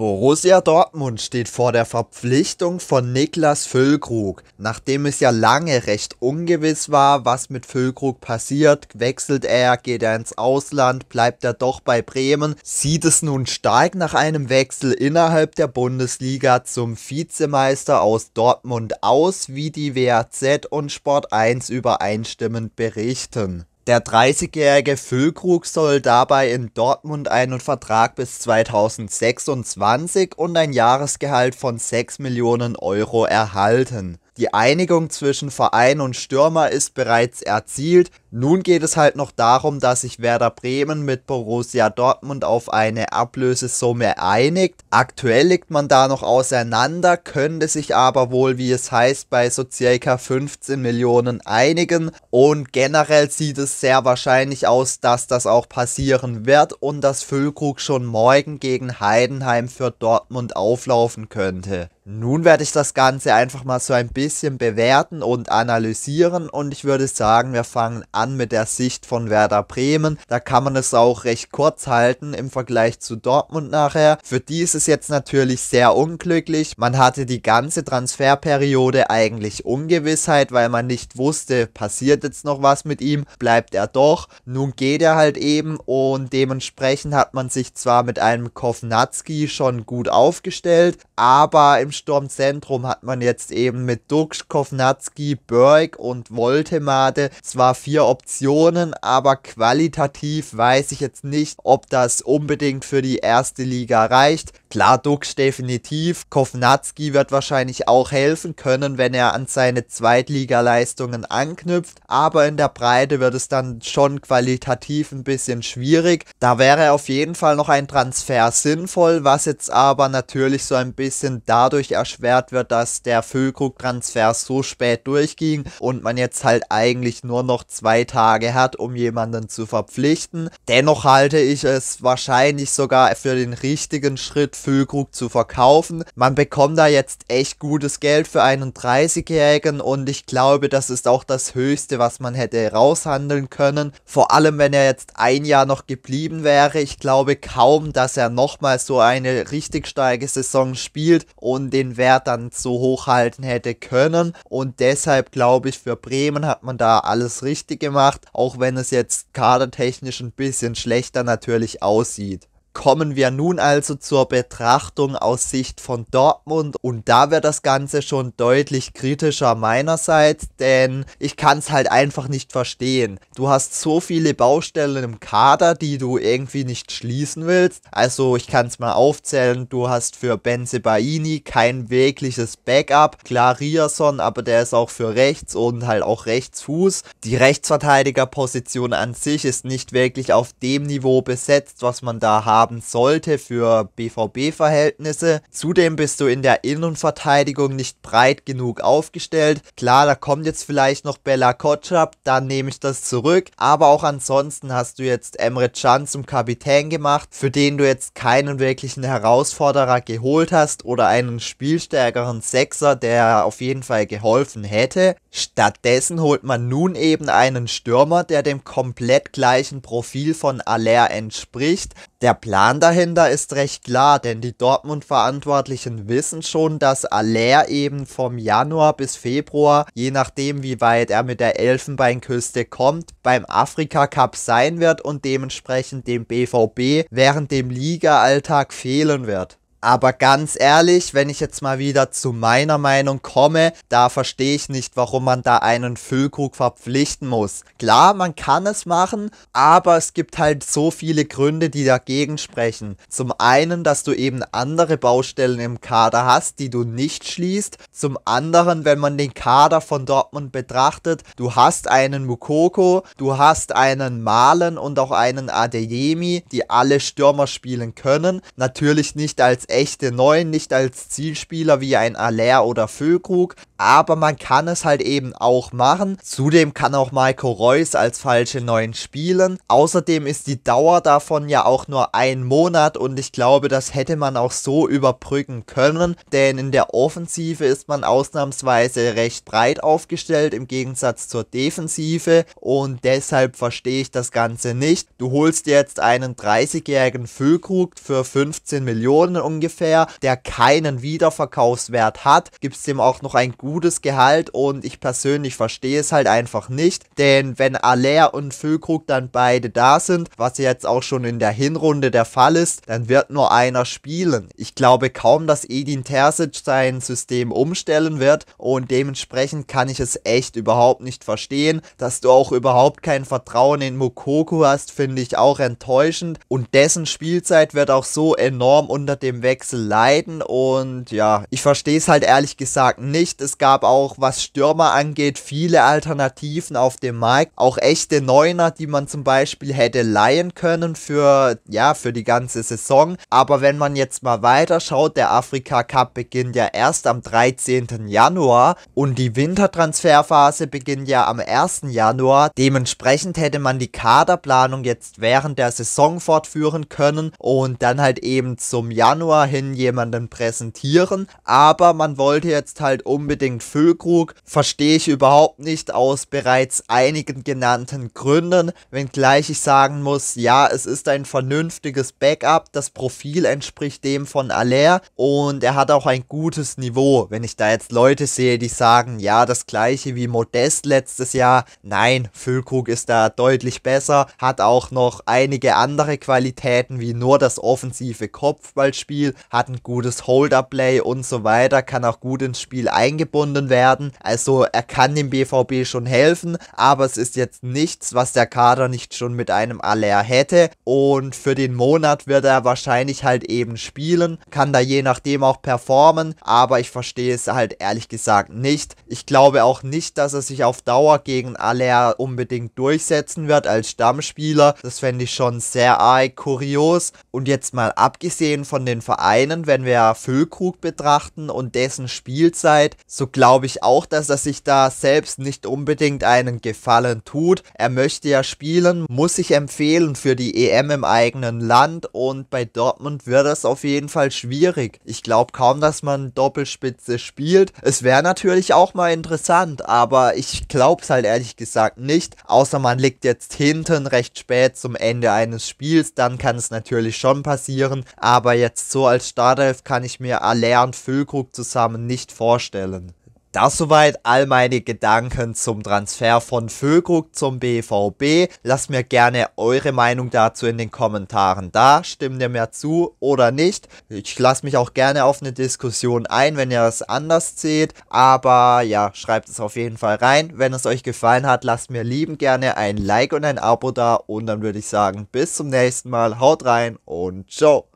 Borussia Dortmund steht vor der Verpflichtung von Niklas Füllkrug. Nachdem es ja lange recht ungewiss war, was mit Füllkrug passiert, wechselt er, geht er ins Ausland, bleibt er doch bei Bremen, sieht es nun stark nach einem Wechsel innerhalb der Bundesliga zum Vizemeister aus Dortmund aus, wie die WAZ und Sport 1 übereinstimmend berichten. Der 30-jährige Füllkrug soll dabei in Dortmund einen Vertrag bis 2026 und ein Jahresgehalt von 6 Millionen Euro erhalten die Einigung zwischen Verein und Stürmer ist bereits erzielt. Nun geht es halt noch darum, dass sich Werder Bremen mit Borussia Dortmund auf eine Ablösesumme einigt. Aktuell liegt man da noch auseinander, könnte sich aber wohl, wie es heißt, bei so circa 15 Millionen einigen. Und generell sieht es sehr wahrscheinlich aus, dass das auch passieren wird und dass Füllkrug schon morgen gegen Heidenheim für Dortmund auflaufen könnte. Nun werde ich das Ganze einfach mal so ein bisschen bewerten und analysieren und ich würde sagen, wir fangen an mit der Sicht von Werder Bremen. Da kann man es auch recht kurz halten im Vergleich zu Dortmund nachher. Für die ist es jetzt natürlich sehr unglücklich. Man hatte die ganze Transferperiode eigentlich Ungewissheit, weil man nicht wusste, passiert jetzt noch was mit ihm, bleibt er doch. Nun geht er halt eben und dementsprechend hat man sich zwar mit einem Kovnatski schon gut aufgestellt, aber im im Sturmzentrum hat man jetzt eben mit Dux, Kovnatski, Berg und Voltemade zwar vier Optionen, aber qualitativ weiß ich jetzt nicht, ob das unbedingt für die erste Liga reicht. Klar, Dux definitiv. Kovnatski wird wahrscheinlich auch helfen können, wenn er an seine Zweitligaleistungen anknüpft. Aber in der Breite wird es dann schon qualitativ ein bisschen schwierig. Da wäre auf jeden Fall noch ein Transfer sinnvoll, was jetzt aber natürlich so ein bisschen dadurch erschwert wird, dass der Füllkrug-Transfer so spät durchging und man jetzt halt eigentlich nur noch zwei Tage hat, um jemanden zu verpflichten. Dennoch halte ich es wahrscheinlich sogar für den richtigen Schritt Füllkrug zu verkaufen. Man bekommt da jetzt echt gutes Geld für einen 30-Jährigen und ich glaube, das ist auch das Höchste, was man hätte raushandeln können. Vor allem, wenn er jetzt ein Jahr noch geblieben wäre. Ich glaube kaum, dass er nochmal so eine richtig steige Saison spielt und den Wert dann so hoch halten hätte können. Und deshalb glaube ich, für Bremen hat man da alles richtig gemacht, auch wenn es jetzt kadertechnisch ein bisschen schlechter natürlich aussieht. Kommen wir nun also zur Betrachtung aus Sicht von Dortmund und da wird das Ganze schon deutlich kritischer meinerseits, denn ich kann es halt einfach nicht verstehen. Du hast so viele Baustellen im Kader, die du irgendwie nicht schließen willst. Also ich kann es mal aufzählen, du hast für Benzebaini kein wirkliches Backup, klar Rierson, aber der ist auch für rechts und halt auch Rechtsfuß. Die Rechtsverteidigerposition an sich ist nicht wirklich auf dem Niveau besetzt, was man da hat haben sollte für BVB-Verhältnisse. Zudem bist du in der Innenverteidigung nicht breit genug aufgestellt. Klar, da kommt jetzt vielleicht noch Bella Kotschab, dann nehme ich das zurück. Aber auch ansonsten hast du jetzt Emre Can zum Kapitän gemacht, für den du jetzt keinen wirklichen Herausforderer geholt hast oder einen spielstärkeren Sechser, der auf jeden Fall geholfen hätte. Stattdessen holt man nun eben einen Stürmer, der dem komplett gleichen Profil von Aller entspricht der Plan dahinter ist recht klar, denn die Dortmund-Verantwortlichen wissen schon, dass Allaire eben vom Januar bis Februar, je nachdem wie weit er mit der Elfenbeinküste kommt, beim Afrika Cup sein wird und dementsprechend dem BVB während dem Liga-Alltag fehlen wird. Aber ganz ehrlich, wenn ich jetzt mal wieder zu meiner Meinung komme, da verstehe ich nicht, warum man da einen Füllkrug verpflichten muss. Klar, man kann es machen, aber es gibt halt so viele Gründe, die dagegen sprechen. Zum einen, dass du eben andere Baustellen im Kader hast, die du nicht schließt. Zum anderen, wenn man den Kader von Dortmund betrachtet, du hast einen Mukoko, du hast einen Malen und auch einen Adeyemi, die alle Stürmer spielen können. Natürlich nicht als echte Neuen, nicht als Zielspieler wie ein Aller oder Füllkrug, aber man kann es halt eben auch machen. Zudem kann auch Marco Reus als falsche 9 spielen. Außerdem ist die Dauer davon ja auch nur ein Monat und ich glaube, das hätte man auch so überbrücken können, denn in der Offensive ist man ausnahmsweise recht breit aufgestellt im Gegensatz zur Defensive und deshalb verstehe ich das Ganze nicht. Du holst jetzt einen 30-jährigen Füllkrug für 15 Millionen ungefähr, der keinen Wiederverkaufswert hat, gibst dem auch noch ein gutes gutes Gehalt und ich persönlich verstehe es halt einfach nicht, denn wenn Aller und Füllkrug dann beide da sind, was jetzt auch schon in der Hinrunde der Fall ist, dann wird nur einer spielen. Ich glaube kaum, dass Edin Terzic sein System umstellen wird und dementsprechend kann ich es echt überhaupt nicht verstehen, dass du auch überhaupt kein Vertrauen in Mokoko hast, finde ich auch enttäuschend und dessen Spielzeit wird auch so enorm unter dem Wechsel leiden und ja, ich verstehe es halt ehrlich gesagt nicht. Es gab auch, was Stürmer angeht, viele Alternativen auf dem Markt. Auch echte Neuner, die man zum Beispiel hätte leihen können für, ja, für die ganze Saison. Aber wenn man jetzt mal weiter schaut, der Afrika Cup beginnt ja erst am 13. Januar und die Wintertransferphase beginnt ja am 1. Januar. Dementsprechend hätte man die Kaderplanung jetzt während der Saison fortführen können und dann halt eben zum Januar hin jemanden präsentieren. Aber man wollte jetzt halt unbedingt Hildegard Füllkrug verstehe ich überhaupt nicht aus bereits einigen genannten Gründen, wenngleich ich sagen muss, ja, es ist ein vernünftiges Backup, das Profil entspricht dem von Aller und er hat auch ein gutes Niveau. Wenn ich da jetzt Leute sehe, die sagen, ja, das gleiche wie Modest letztes Jahr, nein, Füllkrug ist da deutlich besser, hat auch noch einige andere Qualitäten wie nur das offensive Kopfballspiel, hat ein gutes Hold-Up-Play und so weiter, kann auch gut ins Spiel eingebaut eingebunden werden. Also er kann dem BVB schon helfen, aber es ist jetzt nichts, was der Kader nicht schon mit einem Aller hätte. Und für den Monat wird er wahrscheinlich halt eben spielen, kann da je nachdem auch performen, aber ich verstehe es halt ehrlich gesagt nicht. Ich glaube auch nicht, dass er sich auf Dauer gegen Aller unbedingt durchsetzen wird als Stammspieler. Das fände ich schon sehr arg kurios. Und jetzt mal abgesehen von den Vereinen, wenn wir Füllkrug betrachten und dessen Spielzeit, so so glaube ich auch, dass er sich da selbst nicht unbedingt einen Gefallen tut. Er möchte ja spielen, muss sich empfehlen für die EM im eigenen Land und bei Dortmund wird das auf jeden Fall schwierig. Ich glaube kaum, dass man Doppelspitze spielt. Es wäre natürlich auch mal interessant, aber ich glaube es halt ehrlich gesagt nicht. Außer man liegt jetzt hinten recht spät zum Ende eines Spiels, dann kann es natürlich schon passieren. Aber jetzt so als Startelf kann ich mir Aller und Füllkrug zusammen nicht vorstellen. Das soweit all meine Gedanken zum Transfer von Füllkrug zum BVB. Lasst mir gerne eure Meinung dazu in den Kommentaren da. Stimmt ihr mir zu oder nicht? Ich lasse mich auch gerne auf eine Diskussion ein, wenn ihr es anders seht. Aber ja, schreibt es auf jeden Fall rein. Wenn es euch gefallen hat, lasst mir lieben gerne ein Like und ein Abo da. Und dann würde ich sagen, bis zum nächsten Mal. Haut rein und ciao.